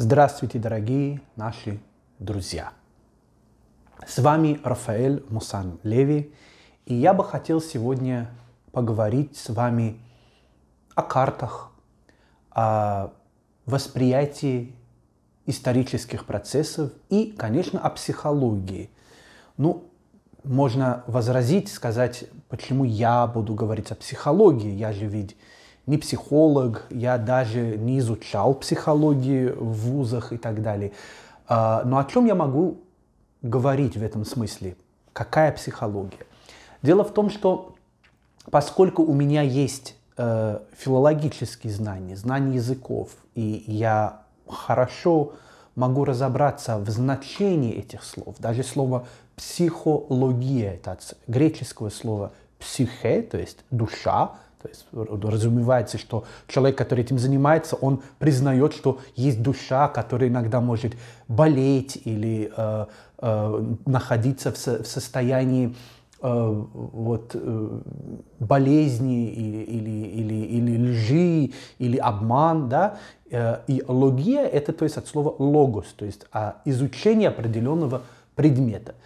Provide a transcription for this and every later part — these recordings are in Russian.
Здравствуйте, дорогие наши друзья! С вами Рафаэль Мусан Леви, и я бы хотел сегодня поговорить с вами о картах, о восприятии исторических процессов и, конечно, о психологии. Ну, можно возразить, сказать, почему я буду говорить о психологии, я же ведь не психолог, я даже не изучал психологию в вузах и так далее. А, но о чем я могу говорить в этом смысле? Какая психология? Дело в том, что поскольку у меня есть э, филологические знания, знания языков, и я хорошо могу разобраться в значении этих слов, даже слово психология, это от греческого слова психе, то есть душа, то есть разумевается, что человек, который этим занимается, он признает, что есть душа, которая иногда может болеть или э, э, находиться в, со в состоянии э, вот, э, болезни или, или, или, или лжи, или обман. Да? Э, и логия – это то есть, от слова «логос», то есть а, изучение определенного предмета.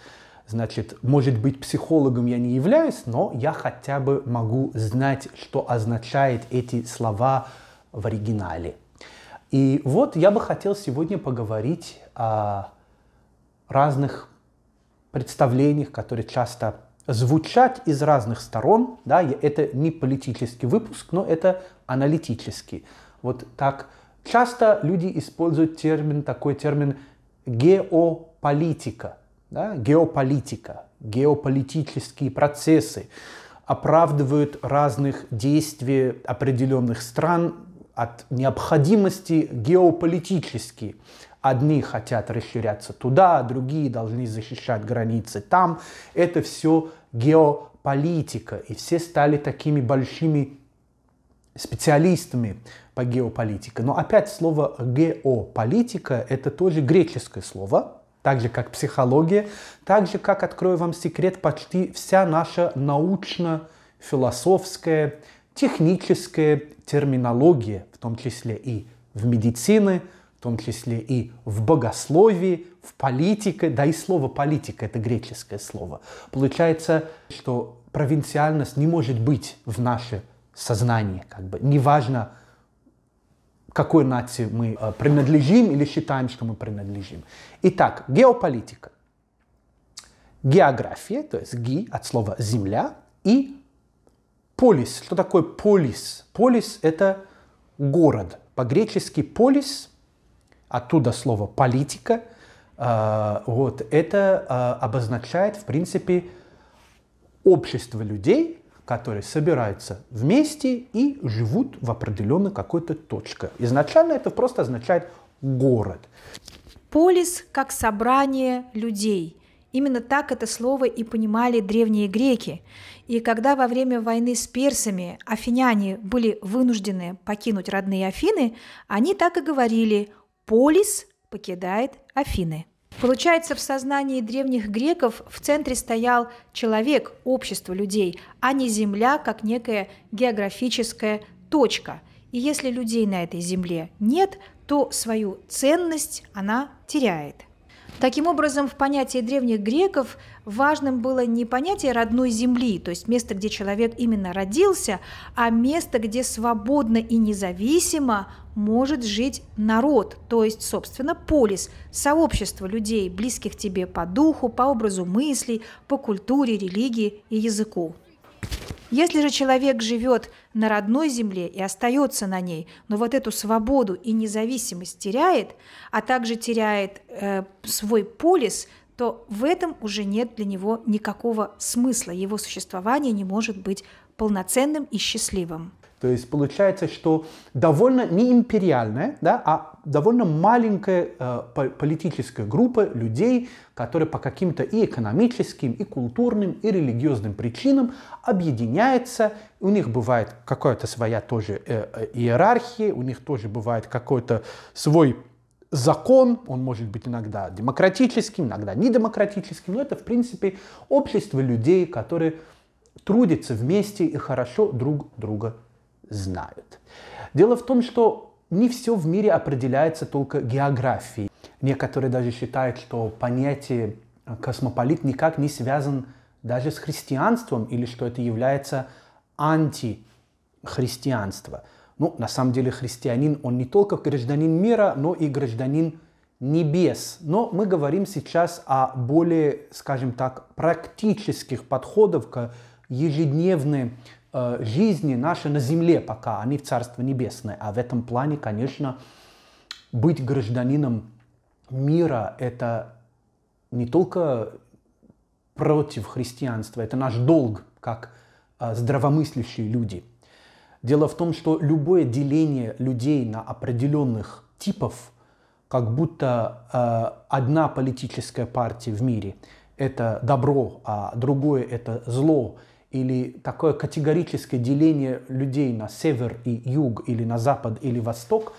Значит, может быть, психологом я не являюсь, но я хотя бы могу знать, что означают эти слова в оригинале. И вот я бы хотел сегодня поговорить о разных представлениях, которые часто звучат из разных сторон. Да, это не политический выпуск, но это аналитический. Вот так часто люди используют термин, такой термин геополитика – да, геополитика, геополитические процессы оправдывают разных действий определенных стран от необходимости геополитически. Одни хотят расширяться туда, другие должны защищать границы там. Это все геополитика. И все стали такими большими специалистами по геополитике. Но опять слово геополитика это тоже греческое слово, так же как психология, так же как, открою вам секрет, почти вся наша научно-философская, техническая терминология, в том числе и в медицине, в том числе и в богословии, в политике, да и слово политика это греческое слово. Получается, что провинциальность не может быть в наше сознание, как бы неважно, какой нации мы э, принадлежим или считаем, что мы принадлежим. Итак, геополитика. География, то есть ги от слова земля, и полис. Что такое полис? Полис – это город. По-гречески полис, оттуда слово политика, э, вот, это э, обозначает, в принципе, общество людей, которые собираются вместе и живут в определенной какой-то точке. Изначально это просто означает город. Полис как собрание людей. Именно так это слово и понимали древние греки. И когда во время войны с персами афиняне были вынуждены покинуть родные Афины, они так и говорили «полис покидает Афины». Получается, в сознании древних греков в центре стоял человек, общество людей, а не земля как некая географическая точка. И если людей на этой земле нет, то свою ценность она теряет – Таким образом, в понятии древних греков важным было не понятие родной земли, то есть место, где человек именно родился, а место, где свободно и независимо может жить народ, то есть, собственно, полис, сообщество людей, близких тебе по духу, по образу мыслей, по культуре, религии и языку. Если же человек живет на родной земле и остается на ней, но вот эту свободу и независимость теряет, а также теряет э, свой полис, то в этом уже нет для него никакого смысла. Его существование не может быть полноценным и счастливым. То есть получается, что довольно не империальная, да, а довольно маленькая э, политическая группа людей, которая по каким-то и экономическим, и культурным, и религиозным причинам объединяется, У них бывает какая-то своя тоже э, э, иерархия, у них тоже бывает какой-то свой закон, он может быть иногда демократическим, иногда недемократическим, но это, в принципе, общество людей, которые трудятся вместе и хорошо друг друга знают. Дело в том, что не все в мире определяется только географией. Некоторые даже считают, что понятие э, космополит никак не связан даже с христианством или что это является антихристианство. Ну, на самом деле христианин, он не только гражданин мира, но и гражданин небес. Но мы говорим сейчас о более, скажем так, практических подходах к ежедневной Э, жизни наши на земле пока, они а в Царство Небесное. А в этом плане, конечно, быть гражданином мира – это не только против христианства, это наш долг, как э, здравомыслящие люди. Дело в том, что любое деление людей на определенных типов, как будто э, одна политическая партия в мире – это добро, а другое – это зло – или такое категорическое деление людей на север и юг, или на запад, или восток,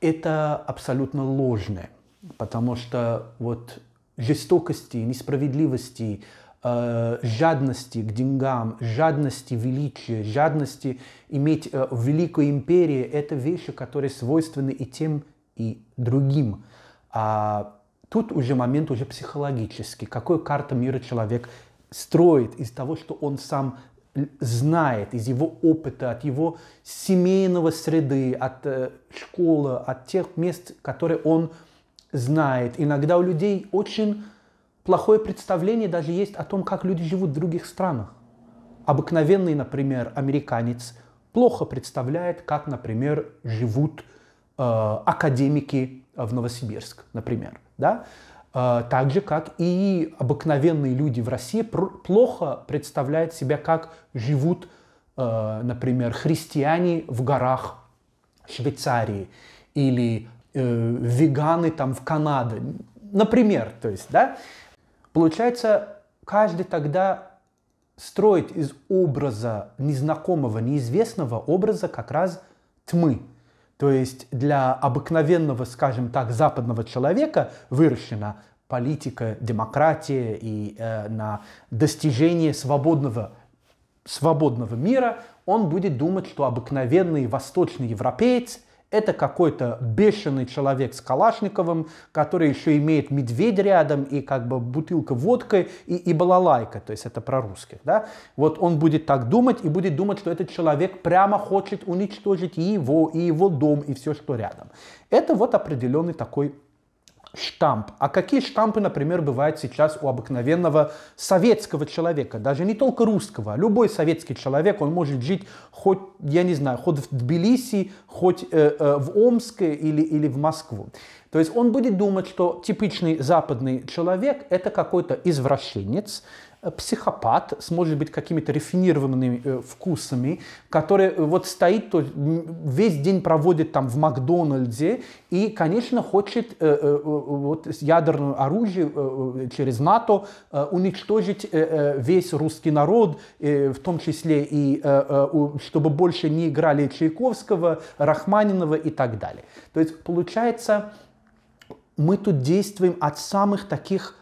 это абсолютно ложное. Потому что вот жестокости, несправедливости, э, жадности к деньгам, жадности величия, жадности иметь э, великую империю, это вещи, которые свойственны и тем, и другим. А тут уже момент уже психологический. Какую карту мира человек строит из того, что он сам знает, из его опыта, от его семейного среды, от э, школы, от тех мест, которые он знает. Иногда у людей очень плохое представление даже есть о том, как люди живут в других странах. Обыкновенный, например, американец плохо представляет, как, например, живут э, академики в Новосибирск, например. Да? Э, так же, как и обыкновенные люди в России, плохо представляют себя, как живут, э, например, христиане в горах Швейцарии или э, веганы там в Канаде. Например, то есть, да? Получается, каждый тогда строит из образа незнакомого, неизвестного образа как раз тьмы, то есть для обыкновенного, скажем так, западного человека выращена политика, демократия и э, на достижение свободного, свободного мира, он будет думать, что обыкновенный восточный европеец – это какой-то бешеный человек с Калашниковым, который еще имеет медведь рядом и как бы бутылка водки и, и балалайка, то есть это про русских. Да? Вот он будет так думать и будет думать, что этот человек прямо хочет уничтожить и его, и его дом, и все, что рядом. Это вот определенный такой штамп. А какие штампы, например, бывают сейчас у обыкновенного советского человека? Даже не только русского. А любой советский человек, он может жить хоть, я не знаю, хоть в Тбилиси, хоть э, э, в Омске или, или в Москву. То есть он будет думать, что типичный западный человек – это какой-то извращенец, Э, психопат с, может быть, какими-то рафинированными э, вкусами, который э, вот стоит, то, весь день проводит там в Макдональдсе и, конечно, хочет э, э, э вот ядерное оружие э, через НАТО э, уничтожить э, весь русский народ, э, в том числе и э, э, чтобы больше не играли Чайковского, Рахманинова и так далее. То есть, получается, мы тут действуем от самых таких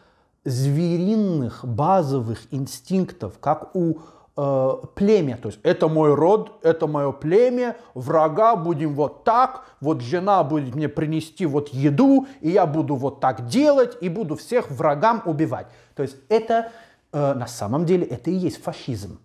зверинных базовых инстинктов, как у э, племя. То есть это мой род, это мое племя, врага будем вот так, вот жена будет мне принести вот еду, и я буду вот так делать, и буду всех врагам убивать. То есть это э, на самом деле это и есть фашизм.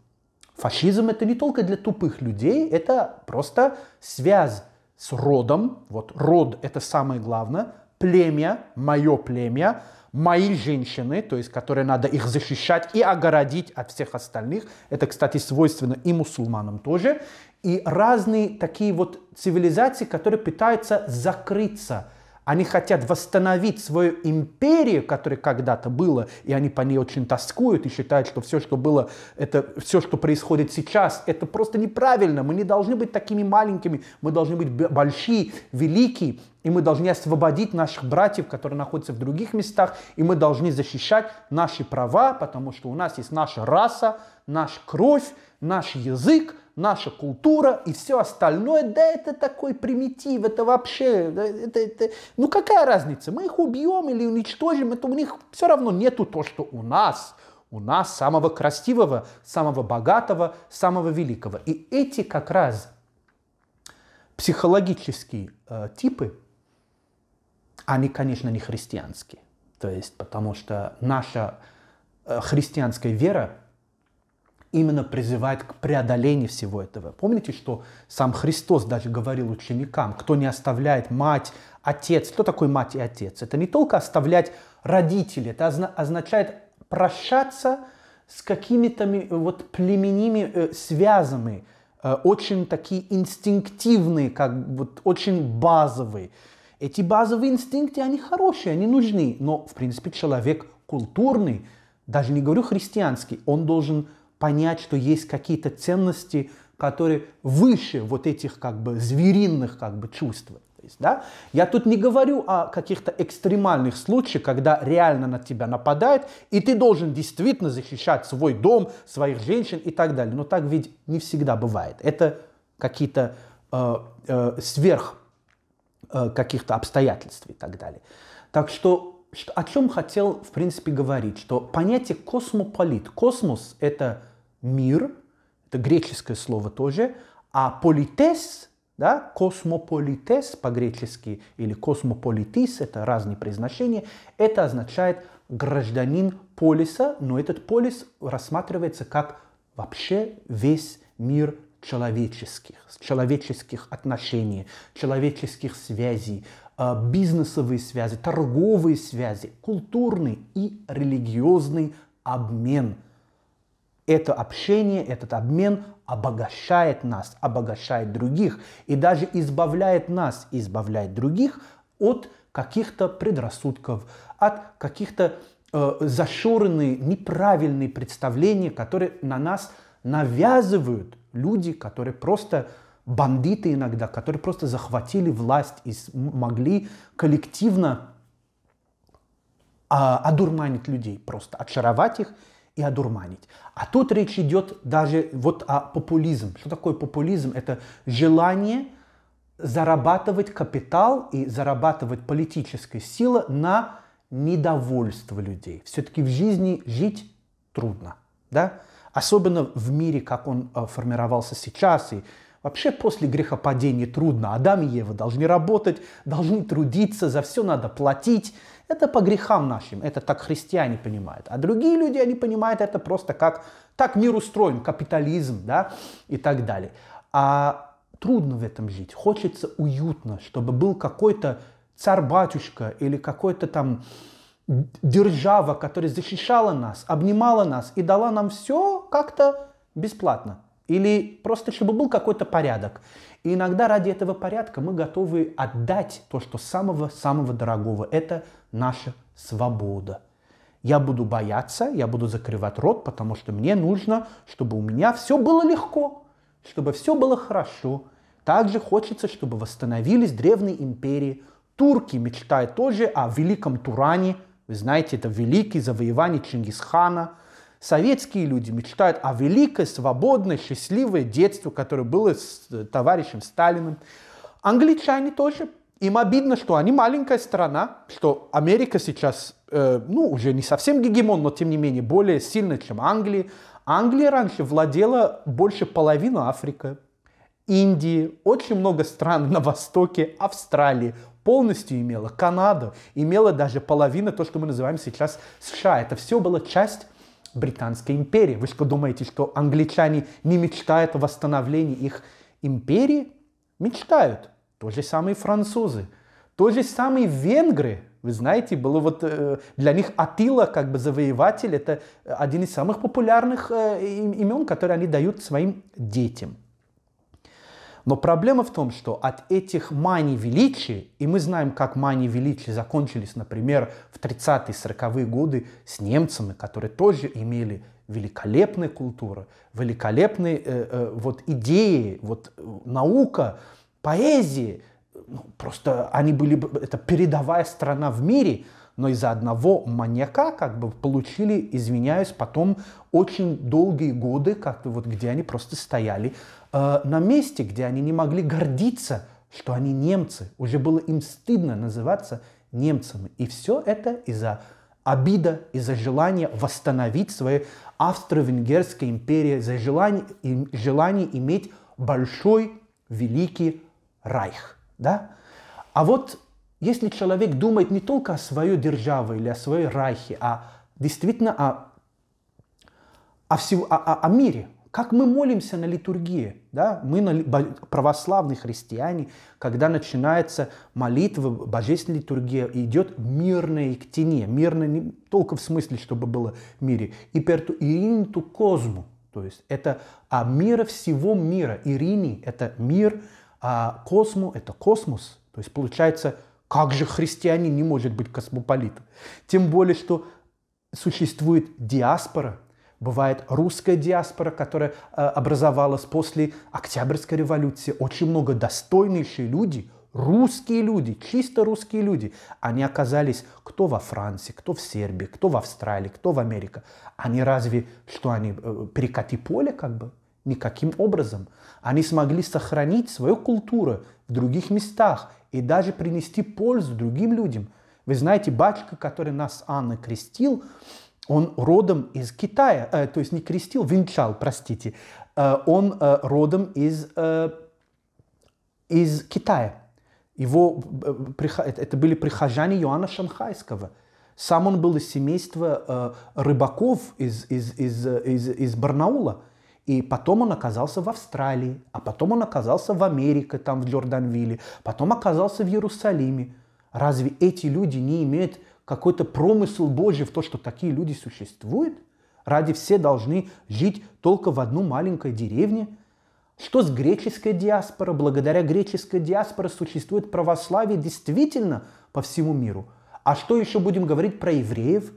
Фашизм это не только для тупых людей, это просто связь с родом. Вот род это самое главное, племя, мое племя, мои женщины, то есть которые надо их защищать и огородить от всех остальных. Это, кстати, свойственно и мусульманам тоже. И разные такие вот цивилизации, которые пытаются закрыться они хотят восстановить свою империю, которая когда-то была, и они по ней очень тоскуют и считают, что все, что было, это все, что происходит сейчас, это просто неправильно. Мы не должны быть такими маленькими, мы должны быть большие, великие. И мы должны освободить наших братьев, которые находятся в других местах. И мы должны защищать наши права, потому что у нас есть наша раса, наша кровь, наш язык, наша культура и все остальное, да это такой примитив, это вообще, это, это, ну какая разница, мы их убьем или уничтожим, это у них все равно нету то, что у нас, у нас самого красивого, самого богатого, самого великого. И эти как раз психологические э, типы, они, конечно, не христианские. То есть, потому что наша э, христианская вера именно призывает к преодолению всего этого. Помните, что сам Христос даже говорил ученикам, кто не оставляет мать, отец. Кто такой мать и отец? Это не только оставлять родителей, это означает прощаться с какими-то вот племенными э, связами, э, очень такие инстинктивные, как вот очень базовые. Эти базовые инстинкты, они хорошие, они нужны, но, в принципе, человек культурный, даже не говорю христианский, он должен понять, что есть какие-то ценности, которые выше вот этих как бы зверинных как бы чувств. да? Я тут не говорю о каких-то экстремальных случаях, когда реально на тебя нападает, и ты должен действительно защищать свой дом, своих женщин и так далее. Но так ведь не всегда бывает. Это какие-то э, э, сверх Э, каких-то обстоятельств и так далее. Так что, что о чем хотел, в принципе, говорить, что понятие космополит, космос – это мир, это греческое слово тоже, а политес, да, космополитес по-гречески или космополитис, это разные произношения, это означает гражданин полиса, но этот полис рассматривается как вообще весь мир человеческих, человеческих отношений, человеческих связей, э, бизнесовые связи, торговые связи, культурный и религиозный обмен. Это общение, этот обмен обогащает нас, обогащает других и даже избавляет нас, избавляет других от каких-то предрассудков, от каких-то э, зашоренные, неправильные представления, которые на нас навязывают люди, которые просто бандиты иногда, которые просто захватили власть и смогли коллективно а, одурманить людей, просто очаровать их и одурманить. А тут речь идет даже вот о популизм. Что такое популизм? Это желание зарабатывать капитал и зарабатывать политическая сила на недовольство людей. Все-таки в жизни жить трудно, да? особенно в мире, как он э, формировался сейчас. И вообще после грехопадения трудно. Адам и Ева должны работать, должны трудиться, за все надо платить. Это по грехам нашим, это так христиане понимают. А другие люди, они понимают это просто как так мир устроен, капитализм да, и так далее. А трудно в этом жить, хочется уютно, чтобы был какой-то царь-батюшка или какой-то там держава, которая защищала нас, обнимала нас и дала нам все как-то бесплатно. Или просто чтобы был какой-то порядок. И иногда ради этого порядка мы готовы отдать то, что самого-самого дорогого. Это наша свобода. Я буду бояться, я буду закрывать рот, потому что мне нужно, чтобы у меня все было легко, чтобы все было хорошо. Также хочется, чтобы восстановились древние империи. Турки мечтают тоже о великом Туране, вы знаете, это великий завоевание Чингисхана. Советские люди мечтают о великой, свободной, счастливой детстве, которое было с э, товарищем Сталиным. Англичане тоже. Им обидно, что они маленькая страна, что Америка сейчас, э, ну, уже не совсем гегемон, но тем не менее более сильная, чем Англия. Англия раньше владела больше половины Африки, Индии, очень много стран на Востоке, Австралии, полностью имела Канаду, имела даже половина то, что мы называем сейчас США. Это все было часть Британской империи. Вы что думаете, что англичане не мечтают о восстановлении их империи? Мечтают. То же самые французы, то же самые венгры. Вы знаете, было вот э, для них Атила, как бы завоеватель, это один из самых популярных э, имен, которые они дают своим детям. Но проблема в том, что от этих маний величия, и мы знаем, как мани величия закончились, например, в 30-40-е годы с немцами, которые тоже имели великолепные культуры, великолепные э, э, вот идеи, вот э, наука, поэзии. Ну, просто они были, это передовая страна в мире, но из-за одного маньяка как бы получили, извиняюсь, потом очень долгие годы, как вот где они просто стояли Э, на месте, где они не могли гордиться, что они немцы. Уже было им стыдно называться немцами. И все это из-за обида, из-за желания восстановить свою Австро-Венгерскую империю, из-за желания, желания иметь большой, великий райх. Да? А вот если человек думает не только о своей державе или о своей райхе, а действительно о, о, всего, о, о, о мире, как мы молимся на литургии, да? мы православные христиане, когда начинается молитва, божественная литургия, идет мирная к тени, мирная не только в смысле, чтобы было в мире, и перту иринту козму, то есть это а мира всего мира, ирини – это мир, а косму – это космос, то есть получается, как же христианин не может быть космополитом? Тем более, что существует диаспора – Бывает русская диаспора, которая э, образовалась после Октябрьской революции. Очень много достойнейшие люди, русские люди, чисто русские люди, они оказались кто во Франции, кто в Сербии, кто в Австралии, кто в Америке. Они разве, что они, э, перекати поле как бы? Никаким образом. Они смогли сохранить свою культуру в других местах и даже принести пользу другим людям. Вы знаете, батюшка, который нас, Анна, крестил, он родом из Китая, э, то есть не крестил, венчал, простите. Э, он э, родом из, э, из Китая. Его, э, это были прихожане Иоанна Шанхайского. Сам он был из семейства э, рыбаков из, из, из, из, из Барнаула. И потом он оказался в Австралии, а потом он оказался в Америке, там в Джорданвилле, потом оказался в Иерусалиме. Разве эти люди не имеют какой-то промысел Божий в то, что такие люди существуют? Ради все должны жить только в одну маленькой деревне? Что с греческой диаспорой? Благодаря греческой диаспоре существует православие действительно по всему миру. А что еще будем говорить про евреев?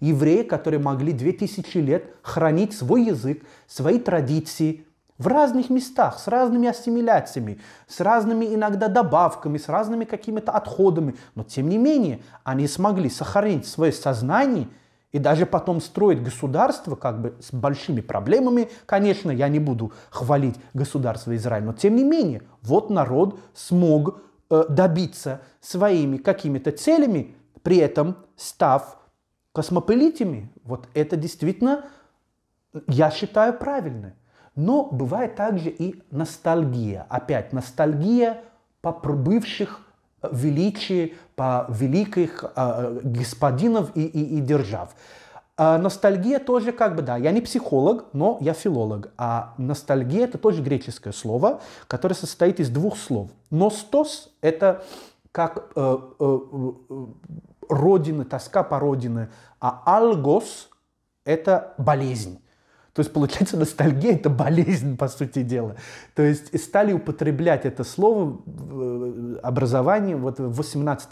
Евреи, которые могли 2000 лет хранить свой язык, свои традиции, в разных местах, с разными ассимиляциями, с разными иногда добавками, с разными какими-то отходами. Но тем не менее, они смогли сохранить свое сознание и даже потом строить государство, как бы с большими проблемами, конечно, я не буду хвалить государство Израиль, но тем не менее, вот народ смог э, добиться своими какими-то целями, при этом став космополитами. Вот это действительно, я считаю, правильно. Но бывает также и ностальгия. Опять ностальгия по бывших э, величии, по великих э, э, господинов и, и, и держав. А ностальгия тоже как бы, да, я не психолог, но я филолог. А ностальгия это тоже греческое слово, которое состоит из двух слов. Ностос это как э, э, э, родины, тоска по родине а алгос это болезнь. То есть, получается, ностальгия — это болезнь, по сути дела. То есть, стали употреблять это слово э, образование. вот в 18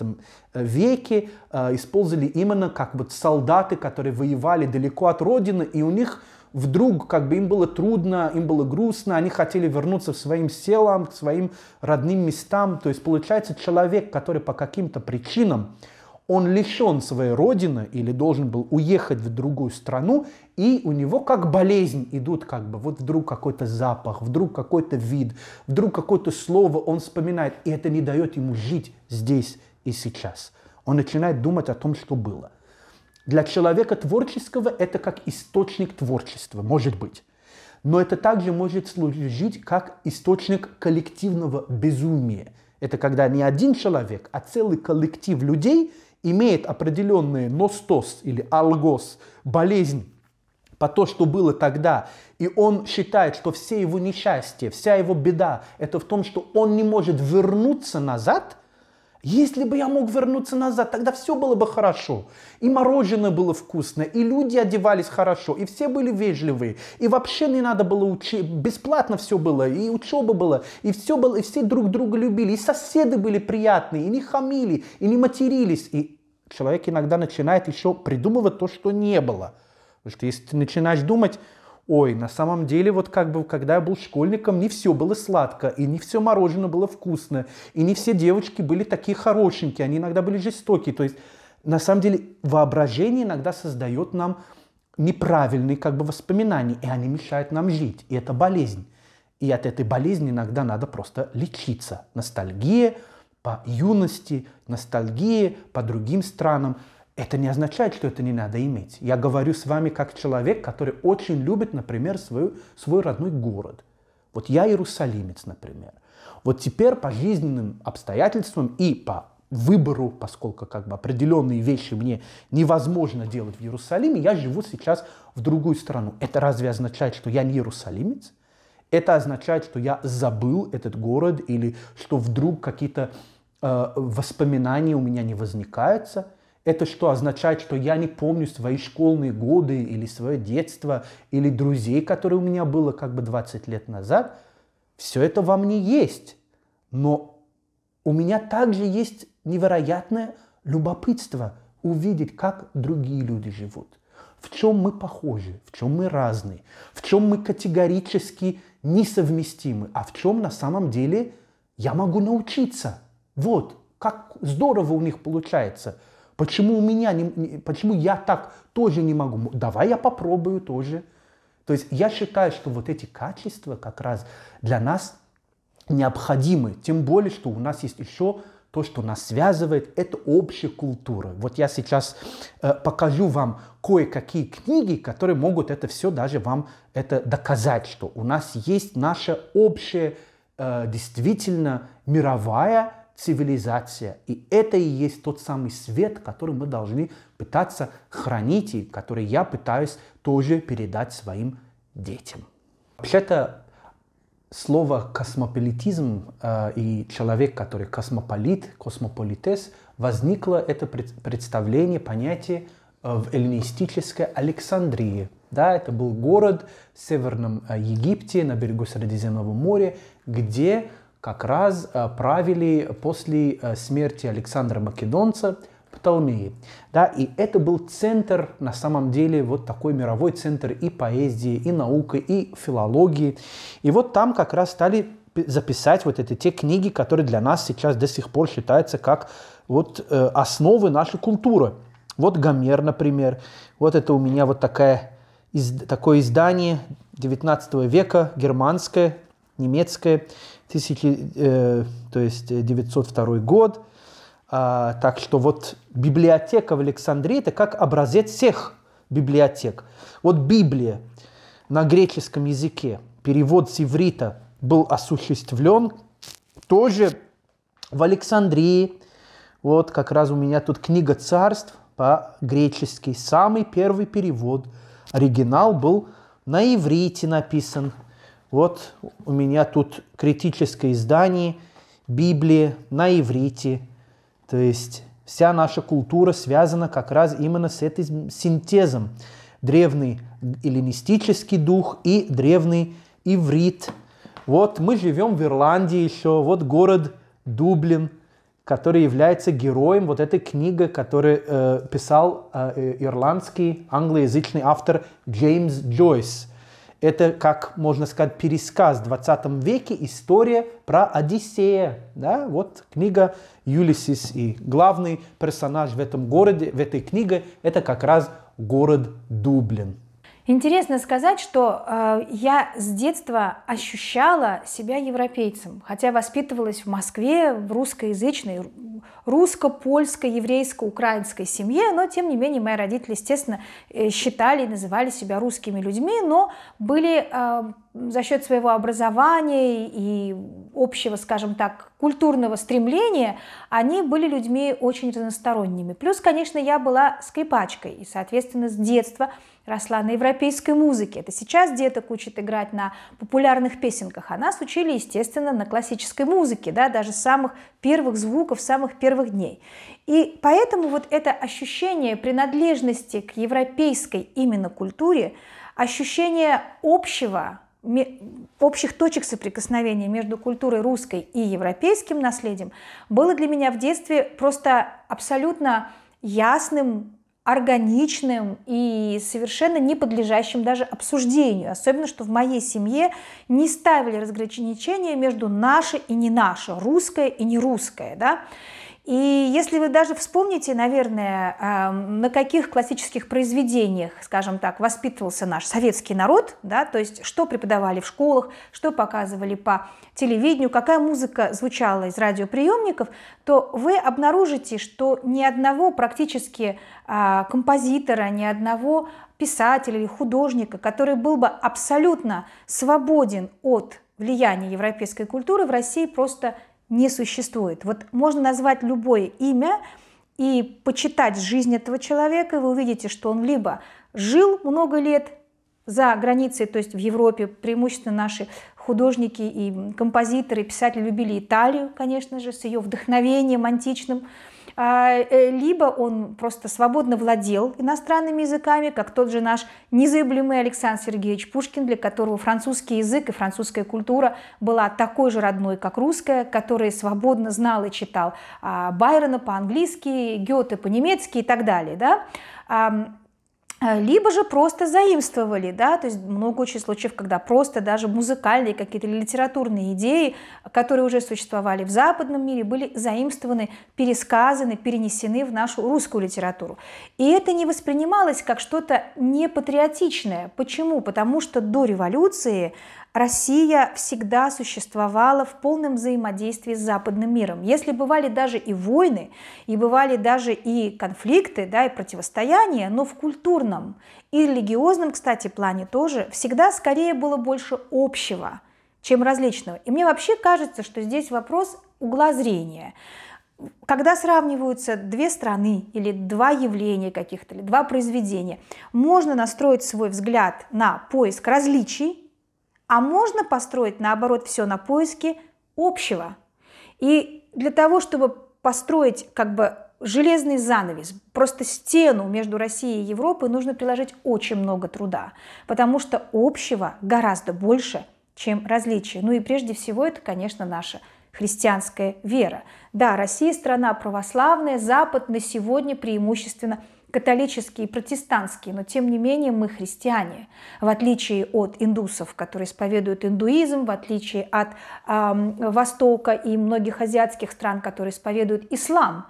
э, веке, э, использовали именно как вот солдаты, которые воевали далеко от родины, и у них вдруг как бы им было трудно, им было грустно, они хотели вернуться к своим селам, к своим родным местам. То есть, получается, человек, который по каким-то причинам он лишен своей родины или должен был уехать в другую страну, и у него как болезнь идут как бы, вот вдруг какой-то запах, вдруг какой-то вид, вдруг какое-то слово он вспоминает, и это не дает ему жить здесь и сейчас. Он начинает думать о том, что было. Для человека творческого это как источник творчества, может быть. Но это также может служить как источник коллективного безумия. Это когда не один человек, а целый коллектив людей – имеет определенные ностос или алгос, болезнь по то, что было тогда. И он считает, что все его несчастье, вся его беда, это в том, что он не может вернуться назад – если бы я мог вернуться назад, тогда все было бы хорошо. И мороженое было вкусное, и люди одевались хорошо, и все были вежливые, и вообще не надо было учить, бесплатно все было, и учеба была, и все было, и все друг друга любили, и соседы были приятные, и не хамили, и не матерились. И человек иногда начинает еще придумывать то, что не было. Потому что если ты начинаешь думать, ой, на самом деле, вот как бы, когда я был школьником, не все было сладко, и не все мороженое было вкусно, и не все девочки были такие хорошенькие, они иногда были жестокие. То есть, на самом деле, воображение иногда создает нам неправильные как бы воспоминания, и они мешают нам жить, и это болезнь. И от этой болезни иногда надо просто лечиться. Ностальгия по юности, ностальгия по другим странам – это не означает, что это не надо иметь. Я говорю с вами как человек, который очень любит, например, свою, свой родной город. Вот я иерусалимец, например. Вот теперь по жизненным обстоятельствам и по выбору, поскольку как бы определенные вещи мне невозможно делать в Иерусалиме, я живу сейчас в другую страну. Это разве означает, что я не иерусалимец? Это означает, что я забыл этот город или что вдруг какие-то э, воспоминания у меня не возникаются? это что означает, что я не помню свои школьные годы или свое детство, или друзей, которые у меня было как бы 20 лет назад. Все это во мне есть. Но у меня также есть невероятное любопытство увидеть, как другие люди живут. В чем мы похожи, в чем мы разные, в чем мы категорически несовместимы, а в чем на самом деле я могу научиться. Вот, как здорово у них получается – Почему у меня, не, почему я так тоже не могу? Давай я попробую тоже. То есть я считаю, что вот эти качества как раз для нас необходимы. Тем более, что у нас есть еще то, что нас связывает, это общая культура. Вот я сейчас э, покажу вам кое-какие книги, которые могут это все даже вам это доказать, что у нас есть наша общая э, действительно мировая цивилизация. И это и есть тот самый свет, который мы должны пытаться хранить, и который я пытаюсь тоже передать своим детям. Вообще-то слово космополитизм э, и человек, который космополит, космополитес, возникло это пред, представление, понятие э, в эллинистической Александрии. Да, это был город в Северном э, Египте на берегу Средиземного моря, где как раз э, правили после э, смерти Александра Македонца Птолмеи. Да, и это был центр, на самом деле, вот такой мировой центр и поэзии, и науки, и филологии. И вот там как раз стали записать вот эти те книги, которые для нас сейчас до сих пор считаются как вот э, основы нашей культуры. Вот Гомер, например. Вот это у меня вот такая, из, такое издание 19 века, германское, немецкая тысячи, э, то есть 902 э, год. А, так что вот библиотека в Александрии – это как образец всех библиотек. Вот Библия на греческом языке, перевод с иврита был осуществлен тоже в Александрии. Вот как раз у меня тут книга царств по-гречески. Самый первый перевод. Оригинал был на иврите написан – вот у меня тут критическое издание Библии на иврите. То есть вся наша культура связана как раз именно с этим синтезом. Древний эллинистический дух и древний иврит. Вот мы живем в Ирландии еще, вот город Дублин, который является героем вот этой книги, которую э, писал э, э ирландский англоязычный автор Джеймс Джойс – это, как можно сказать, пересказ в 20 веке, история про Одиссея. Да? Вот книга Юлисис и главный персонаж в этом городе, в этой книге, это как раз город Дублин. Интересно сказать, что э, я с детства ощущала себя европейцем, хотя воспитывалась в Москве в русскоязычной, русско-польско-еврейско-украинской семье, но тем не менее мои родители, естественно, э, считали и называли себя русскими людьми, но были э, за счет своего образования и общего, скажем так, культурного стремления, они были людьми очень разносторонними. Плюс, конечно, я была скрипачкой, и, соответственно, с детства – росла на европейской музыке. Это сейчас деток учат играть на популярных песенках, а нас учили, естественно, на классической музыке, да, даже самых первых звуков, самых первых дней. И поэтому вот это ощущение принадлежности к европейской именно культуре, ощущение общего, общих точек соприкосновения между культурой русской и европейским наследием было для меня в детстве просто абсолютно ясным, органичным и совершенно не подлежащим даже обсуждению. Особенно, что в моей семье не ставили разграничения между наше и не наше, русское и не русское. Да? И если вы даже вспомните, наверное, а, на каких классических произведениях, скажем так, воспитывался наш советский народ, да, то есть что преподавали в школах, что показывали по телевидению, какая музыка звучала из радиоприемников, то вы обнаружите, что ни одного практически а, композитора, ни одного писателя или художника, который был бы абсолютно свободен от влияния европейской культуры, в России просто не существует. Вот можно назвать любое имя и почитать жизнь этого человека, и вы увидите, что он либо жил много лет за границей, то есть в Европе преимущественно наши художники и композиторы, писатели любили Италию, конечно же, с ее вдохновением античным, а, э, либо он просто свободно владел иностранными языками, как тот же наш незаявленный Александр Сергеевич Пушкин, для которого французский язык и французская культура была такой же родной, как русская, который свободно знал и читал а, Байрона по-английски, Гёте по-немецки и так далее. Да? Э, либо же просто заимствовали, да, то есть много очень случаев, когда просто даже музыкальные какие-то литературные идеи, которые уже существовали в западном мире, были заимствованы, пересказаны, перенесены в нашу русскую литературу. И это не воспринималось как что-то непатриотичное. Почему? Потому что до революции Россия всегда существовала в полном взаимодействии с западным миром. Если бывали даже и войны, и бывали даже и конфликты, да, и противостояния, но в культурном и религиозном, кстати, плане тоже всегда скорее было больше общего, чем различного. И мне вообще кажется, что здесь вопрос угла зрения. Когда сравниваются две страны или два явления каких-то, или два произведения, можно настроить свой взгляд на поиск различий, а можно построить, наоборот, все на поиске общего. И для того, чтобы построить как бы железный занавес, просто стену между Россией и Европой, нужно приложить очень много труда, потому что общего гораздо больше, чем различия. Ну и прежде всего это, конечно, наша христианская вера. Да, Россия страна православная, Запад на сегодня преимущественно – католические и протестантские, но тем не менее мы христиане. В отличие от индусов, которые исповедуют индуизм, в отличие от э, Востока и многих азиатских стран, которые исповедуют ислам.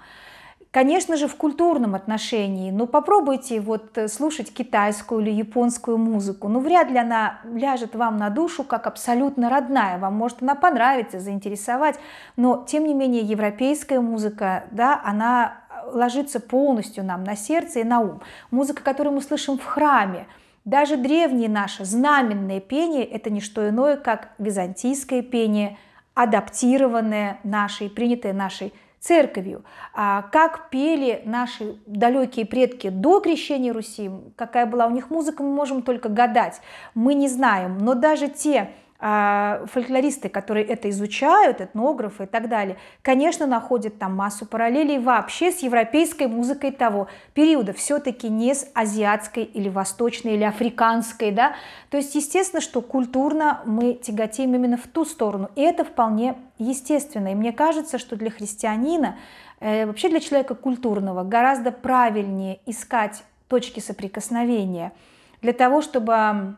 Конечно же, в культурном отношении. но попробуйте вот э, слушать китайскую или японскую музыку. Ну, вряд ли она ляжет вам на душу как абсолютно родная. Вам может она понравится, заинтересовать. Но, тем не менее, европейская музыка, да, она ложится полностью нам на сердце и на ум. Музыка, которую мы слышим в храме, даже древние наши знаменные пения – это не что иное, как византийское пение, адаптированное нашей, принятое нашей церковью, а как пели наши далекие предки до крещения Руси, какая была у них музыка, мы можем только гадать, мы не знаем, но даже те а, фольклористы, которые это изучают, этнографы и так далее, конечно, находят там массу параллелей вообще с европейской музыкой того периода, все-таки не с азиатской или восточной или африканской, да, то есть естественно, что культурно мы тяготеем именно в ту сторону, и это вполне естественно, и мне кажется, что для христианина, э, вообще для человека культурного гораздо правильнее искать точки соприкосновения для того, чтобы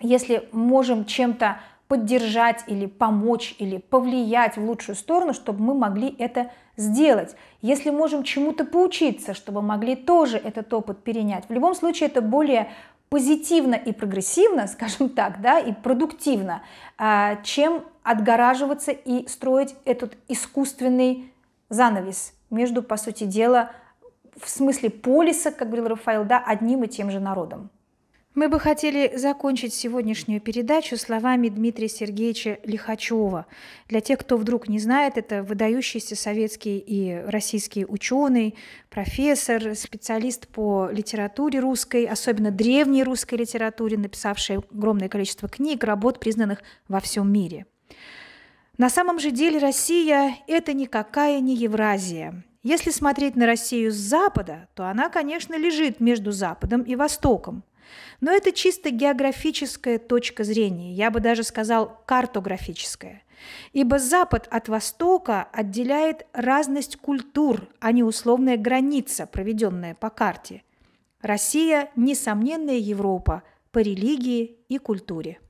если можем чем-то поддержать или помочь или повлиять в лучшую сторону, чтобы мы могли это сделать. Если можем чему-то поучиться, чтобы могли тоже этот опыт перенять. В любом случае это более позитивно и прогрессивно, скажем так, да, и продуктивно, а, чем отгораживаться и строить этот искусственный занавес между, по сути дела, в смысле полиса, как говорил Рафаэл, да, одним и тем же народом. Мы бы хотели закончить сегодняшнюю передачу словами Дмитрия Сергеевича Лихачева. Для тех, кто вдруг не знает, это выдающийся советский и российский ученый, профессор, специалист по литературе русской, особенно древней русской литературе, написавший огромное количество книг, работ, признанных во всем мире. На самом же деле Россия – это никакая не Евразия. Если смотреть на Россию с запада, то она, конечно, лежит между Западом и Востоком. Но это чисто географическая точка зрения, я бы даже сказал картографическая. Ибо Запад от Востока отделяет разность культур, а не условная граница, проведенная по карте. Россия – несомненная Европа по религии и культуре.